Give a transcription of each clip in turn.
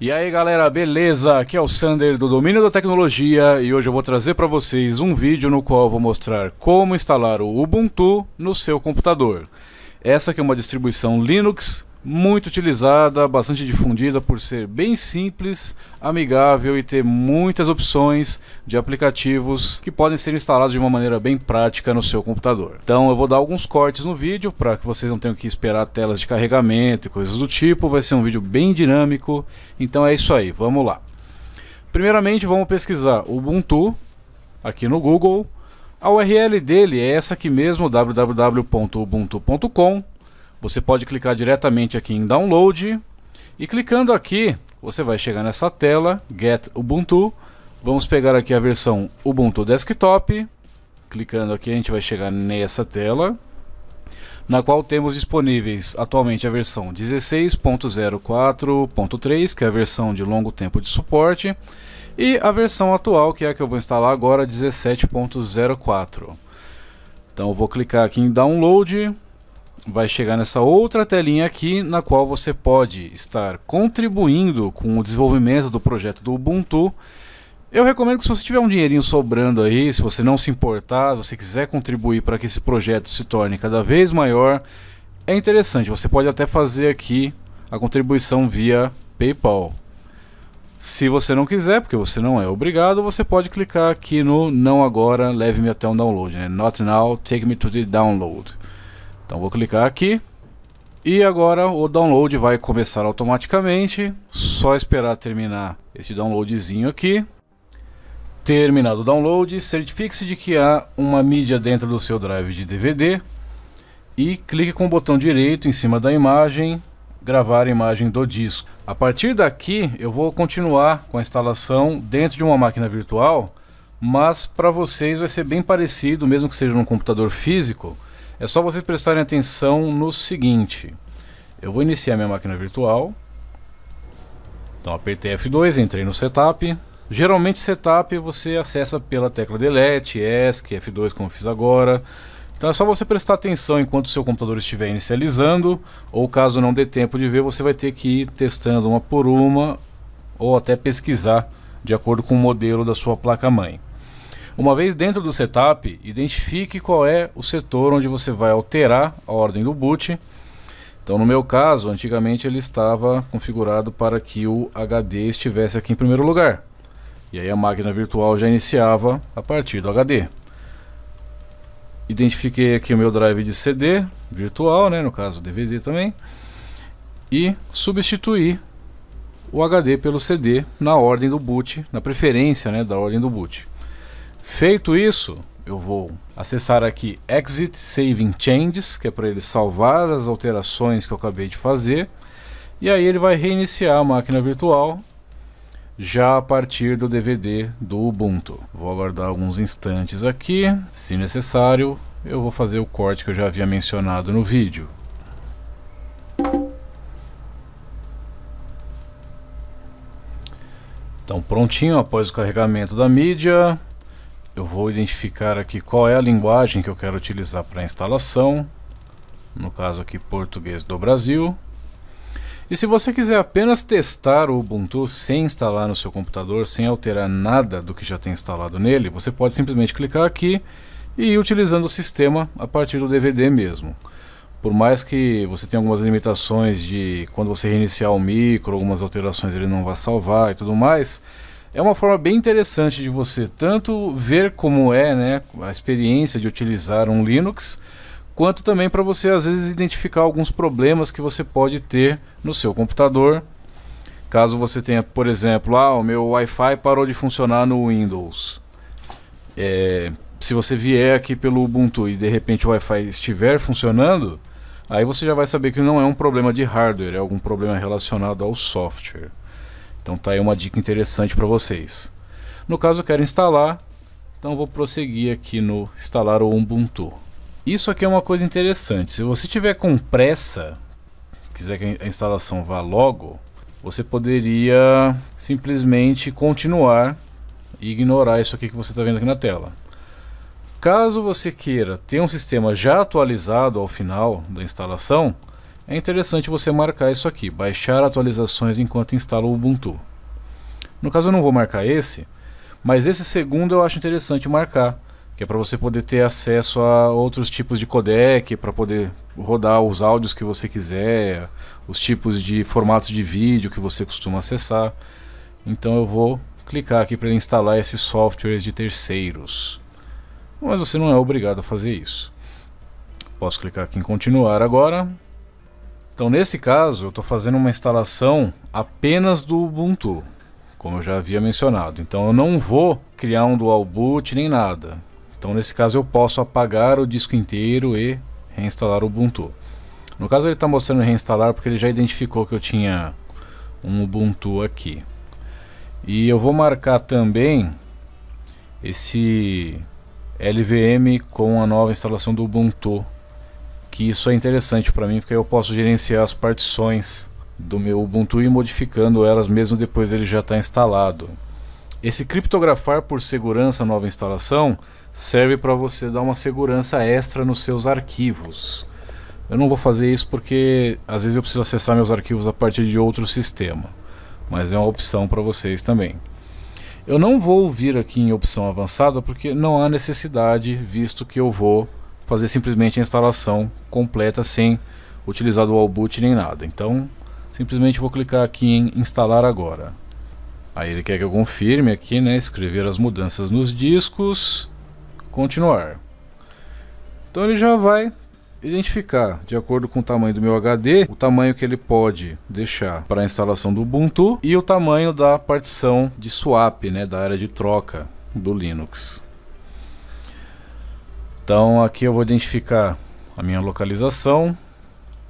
E aí galera, beleza? Aqui é o Sander do Domínio da Tecnologia e hoje eu vou trazer para vocês um vídeo no qual vou mostrar como instalar o Ubuntu no seu computador. Essa que é uma distribuição Linux muito utilizada, bastante difundida por ser bem simples, amigável e ter muitas opções de aplicativos que podem ser instalados de uma maneira bem prática no seu computador. Então eu vou dar alguns cortes no vídeo para que vocês não tenham que esperar telas de carregamento e coisas do tipo, vai ser um vídeo bem dinâmico. Então é isso aí, vamos lá. Primeiramente vamos pesquisar Ubuntu aqui no Google. A URL dele é essa aqui mesmo, www.ubuntu.com você pode clicar diretamente aqui em Download e clicando aqui você vai chegar nessa tela Get Ubuntu. Vamos pegar aqui a versão Ubuntu Desktop. Clicando aqui a gente vai chegar nessa tela na qual temos disponíveis atualmente a versão 16.04.3, que é a versão de longo tempo de suporte, e a versão atual, que é a que eu vou instalar agora, 17.04. Então eu vou clicar aqui em download, vai chegar nessa outra telinha aqui na qual você pode estar contribuindo com o desenvolvimento do projeto do Ubuntu. Eu recomendo que se você tiver um dinheirinho sobrando aí, se você não se importar, se você quiser contribuir para que esse projeto se torne cada vez maior, é interessante. Você pode até fazer aqui a contribuição via PayPal. Se você não quiser, porque você não é obrigado, você pode clicar aqui no não agora, leve-me até um download, né? Not now, take me to the download. Então vou clicar aqui. E agora o download vai começar automaticamente. Só esperar terminar esse downloadzinho aqui. Terminado o download, certifique-se de que há uma mídia dentro do seu drive de DVD e clique com o botão direito em cima da imagem, gravar a imagem do disco. A partir daqui eu vou continuar com a instalação dentro de uma máquina virtual, mas para vocês vai ser bem parecido, mesmo que seja num computador físico, é só vocês prestarem atenção no seguinte. Eu vou iniciar minha máquina virtual. Então apertei F2, entrei no setup. Geralmente setup você acessa pela tecla delete, ESC, F2 como eu fiz agora. Então é só você prestar atenção enquanto seu computador estiver inicializando, ou caso não dê tempo de ver, você vai ter que ir testando uma por uma, ou até pesquisar de acordo com o modelo da sua placa-mãe. Uma vez dentro do setup, identifique qual é o setor onde você vai alterar a ordem do boot. Então, no meu caso, antigamente ele estava configurado para que o HD estivesse aqui em primeiro lugar. E aí a máquina virtual já iniciava a partir do HD. Identifiquei aqui o meu drive de CD virtual, né, no caso DVD também, e substituí o HD pelo CD na ordem do boot, na preferência né, da ordem do boot. Feito isso, eu vou acessar aqui Exit Saving Changes, que é para ele salvar as alterações que eu acabei de fazer. E aí ele vai reiniciar a máquina virtual já a partir do DVD do Ubuntu. Vou aguardar alguns instantes aqui, se necessário eu vou fazer o corte que eu já havia mencionado no vídeo. Então prontinho, após o carregamento da mídia, eu vou identificar aqui qual é a linguagem que eu quero utilizar para instalação, no caso aqui português do Brasil. E se você quiser apenas testar o Ubuntu sem instalar no seu computador, sem alterar nada do que já tem instalado nele, você pode simplesmente clicar aqui e ir utilizando o sistema a partir do DVD mesmo. Por mais que você tenha algumas limitações de quando você reiniciar o micro, algumas alterações ele não vai salvar e tudo mais, é uma forma bem interessante de você tanto ver como é né, a experiência de utilizar um Linux, quanto também para você às vezes identificar alguns problemas que você pode ter no seu computador. Caso você tenha, por exemplo, ah, o meu Wi-Fi parou de funcionar no Windows. É, se você vier aqui pelo Ubuntu e de repente o Wi-Fi estiver funcionando, aí você já vai saber que não é um problema de hardware, é algum problema relacionado ao software. Então tá aí uma dica interessante para vocês. No caso eu quero instalar, então vou prosseguir aqui no instalar o Ubuntu. Isso aqui é uma coisa interessante. Se você tiver com pressa, quiser que a instalação vá logo, você poderia simplesmente continuar e ignorar isso aqui que você está vendo aqui na tela. Caso você queira ter um sistema já atualizado ao final da instalação, é interessante você marcar isso aqui, baixar atualizações enquanto instala o Ubuntu. No caso eu não vou marcar esse, mas esse segundo eu acho interessante marcar, que é para você poder ter acesso a outros tipos de codec, para poder rodar os áudios que você quiser, os tipos de formatos de vídeo que você costuma acessar. Então eu vou clicar aqui para instalar esses softwares de terceiros. Mas você não é obrigado a fazer isso. Posso clicar aqui em continuar agora. Então, nesse caso, eu estou fazendo uma instalação apenas do Ubuntu, como eu já havia mencionado. Então, eu não vou criar um dual boot nem nada. Então, nesse caso, eu posso apagar o disco inteiro e reinstalar o Ubuntu. No caso, ele está mostrando reinstalar porque ele já identificou que eu tinha um Ubuntu aqui. E eu vou marcar também esse LVM com a nova instalação do Ubuntu que isso é interessante para mim porque eu posso gerenciar as partições do meu Ubuntu e modificando elas mesmo depois dele já estar tá instalado. Esse criptografar por segurança nova instalação serve para você dar uma segurança extra nos seus arquivos. Eu não vou fazer isso porque às vezes eu preciso acessar meus arquivos a partir de outro sistema, mas é uma opção para vocês também. Eu não vou vir aqui em opção avançada porque não há necessidade, visto que eu vou fazer simplesmente a instalação completa sem utilizar o all boot nem nada. Então, simplesmente vou clicar aqui em instalar agora. Aí ele quer que eu confirme aqui, né, escrever as mudanças nos discos, continuar. Então ele já vai identificar, de acordo com o tamanho do meu HD, o tamanho que ele pode deixar para a instalação do Ubuntu e o tamanho da partição de swap, né, da área de troca do Linux. Então aqui eu vou identificar a minha localização,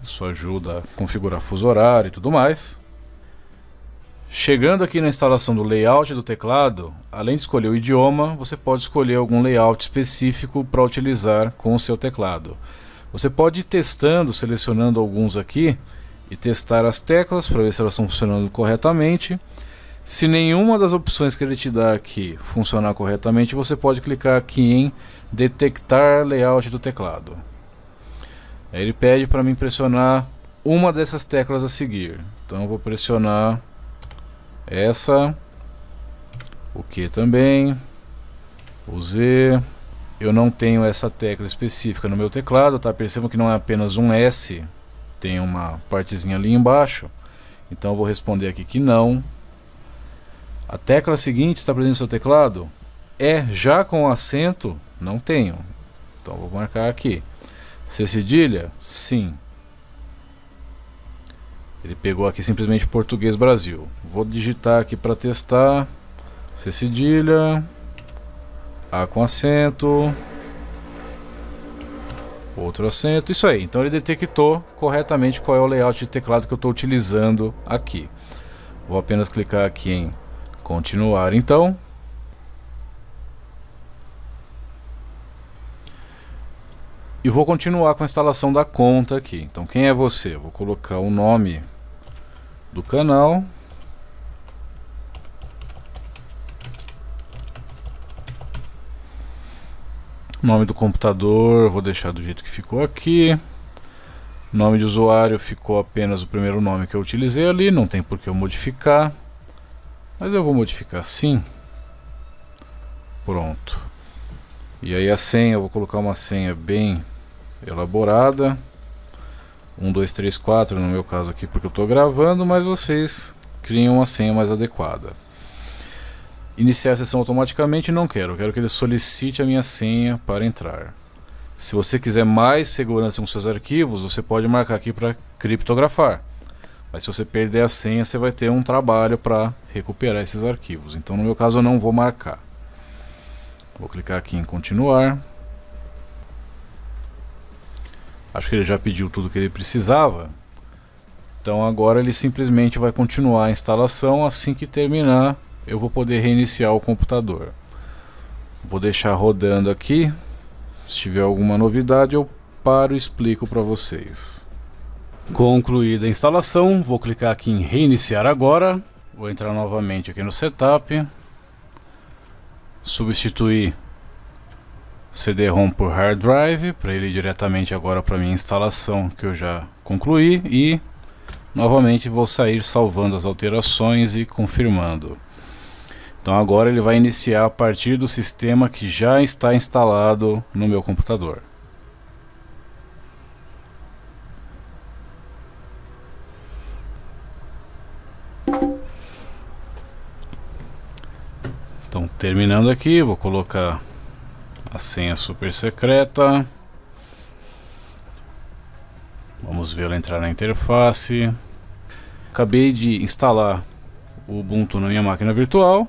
isso ajuda a configurar fuso horário e tudo mais. Chegando aqui na instalação do layout do teclado, além de escolher o idioma, você pode escolher algum layout específico para utilizar com o seu teclado. Você pode ir testando, selecionando alguns aqui e testar as teclas para ver se elas estão funcionando corretamente. Se nenhuma das opções que ele te dá aqui funcionar corretamente, você pode clicar aqui em detectar layout do teclado. ele pede para mim pressionar uma dessas teclas a seguir. Então eu vou pressionar essa, o Q também, o Z. Eu não tenho essa tecla específica no meu teclado, tá? Percebam que não é apenas um S, tem uma partezinha ali embaixo. Então eu vou responder aqui que não. A tecla seguinte está presente no seu teclado? É já com acento? Não tenho. Então vou marcar aqui. C cedilha? Sim. Ele pegou aqui simplesmente português Brasil. Vou digitar aqui para testar. C cedilha. A com acento. Outro acento. Isso aí. Então ele detectou corretamente qual é o layout de teclado que eu estou utilizando aqui. Vou apenas clicar aqui em Continuar então. E vou continuar com a instalação da conta aqui. Então quem é você? Vou colocar o nome do canal. Nome do computador, vou deixar do jeito que ficou aqui. Nome de usuário ficou apenas o primeiro nome que eu utilizei ali, não tem por que eu modificar. Mas eu vou modificar assim. Pronto. E aí a senha, eu vou colocar uma senha bem elaborada. 1, 2, 3, 4 no meu caso aqui porque eu estou gravando, mas vocês criam uma senha mais adequada. Iniciar a sessão automaticamente não quero, quero que ele solicite a minha senha para entrar. Se você quiser mais segurança com seus arquivos, você pode marcar aqui para criptografar. Mas se você perder a senha, você vai ter um trabalho para recuperar esses arquivos. Então, no meu caso, eu não vou marcar. Vou clicar aqui em continuar. Acho que ele já pediu tudo que ele precisava. Então agora ele simplesmente vai continuar a instalação. Assim que terminar, eu vou poder reiniciar o computador. Vou deixar rodando aqui. Se tiver alguma novidade, eu paro e explico para vocês. Concluída a instalação, vou clicar aqui em reiniciar agora, vou entrar novamente aqui no setup, substituir CD-ROM por hard drive, para ele ir diretamente agora para minha instalação que eu já concluí e novamente vou sair salvando as alterações e confirmando. Então agora ele vai iniciar a partir do sistema que já está instalado no meu computador. Então terminando aqui, vou colocar a senha super secreta. Vamos vê-la entrar na interface. Acabei de instalar o Ubuntu na minha máquina virtual.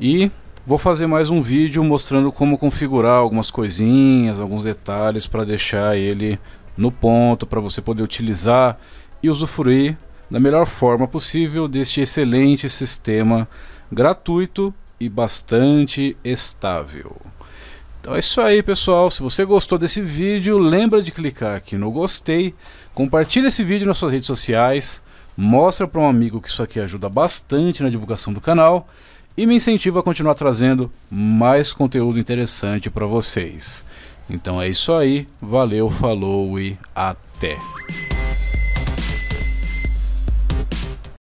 E vou fazer mais um vídeo mostrando como configurar algumas coisinhas, alguns detalhes para deixar ele no ponto, para você poder utilizar e usufruir da melhor forma possível deste excelente sistema gratuito e bastante estável. Então é isso aí pessoal, se você gostou desse vídeo, lembra de clicar aqui no gostei, compartilha esse vídeo nas suas redes sociais, mostra para um amigo que isso aqui ajuda bastante na divulgação do canal e me incentiva a continuar trazendo mais conteúdo interessante para vocês. Então é isso aí, valeu, falou e até!